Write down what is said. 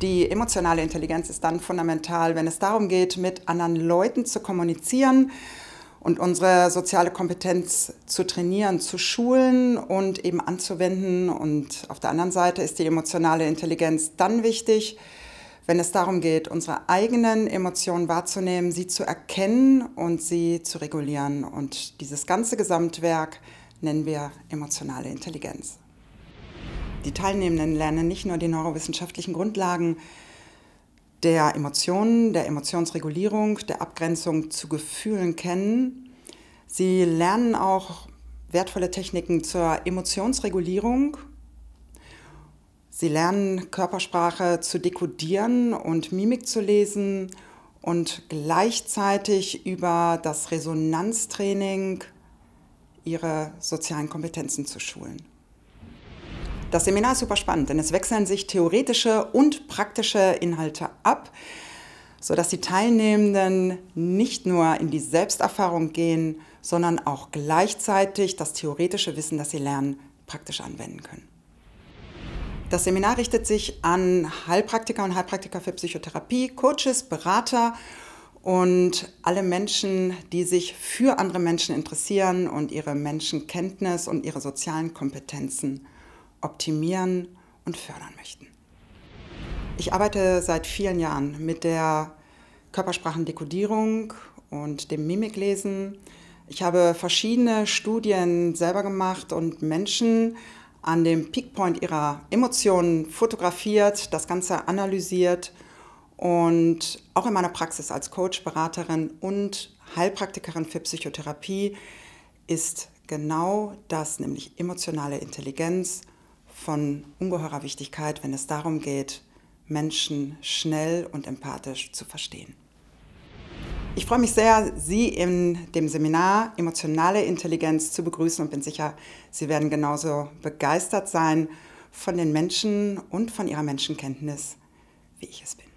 Die emotionale Intelligenz ist dann fundamental, wenn es darum geht, mit anderen Leuten zu kommunizieren und unsere soziale Kompetenz zu trainieren, zu schulen und eben anzuwenden. Und auf der anderen Seite ist die emotionale Intelligenz dann wichtig, wenn es darum geht, unsere eigenen Emotionen wahrzunehmen, sie zu erkennen und sie zu regulieren. Und dieses ganze Gesamtwerk nennen wir emotionale Intelligenz. Die Teilnehmenden lernen nicht nur die neurowissenschaftlichen Grundlagen der Emotionen, der Emotionsregulierung, der Abgrenzung zu Gefühlen kennen, sie lernen auch wertvolle Techniken zur Emotionsregulierung. Sie lernen Körpersprache zu dekodieren und Mimik zu lesen und gleichzeitig über das Resonanztraining ihre sozialen Kompetenzen zu schulen. Das Seminar ist super spannend, denn es wechseln sich theoretische und praktische Inhalte ab, sodass die Teilnehmenden nicht nur in die Selbsterfahrung gehen, sondern auch gleichzeitig das theoretische Wissen, das sie lernen, praktisch anwenden können. Das Seminar richtet sich an Heilpraktiker und Heilpraktiker für Psychotherapie, Coaches, Berater und alle Menschen, die sich für andere Menschen interessieren und ihre Menschenkenntnis und ihre sozialen Kompetenzen optimieren und fördern möchten. Ich arbeite seit vielen Jahren mit der Körpersprachendekodierung und dem Mimiklesen. Ich habe verschiedene Studien selber gemacht und Menschen an dem Peakpoint ihrer Emotionen fotografiert, das Ganze analysiert und auch in meiner Praxis als Coach, Beraterin und Heilpraktikerin für Psychotherapie ist genau das, nämlich emotionale Intelligenz, von ungeheurer Wichtigkeit, wenn es darum geht, Menschen schnell und empathisch zu verstehen. Ich freue mich sehr, Sie in dem Seminar Emotionale Intelligenz zu begrüßen und bin sicher, Sie werden genauso begeistert sein von den Menschen und von ihrer Menschenkenntnis, wie ich es bin.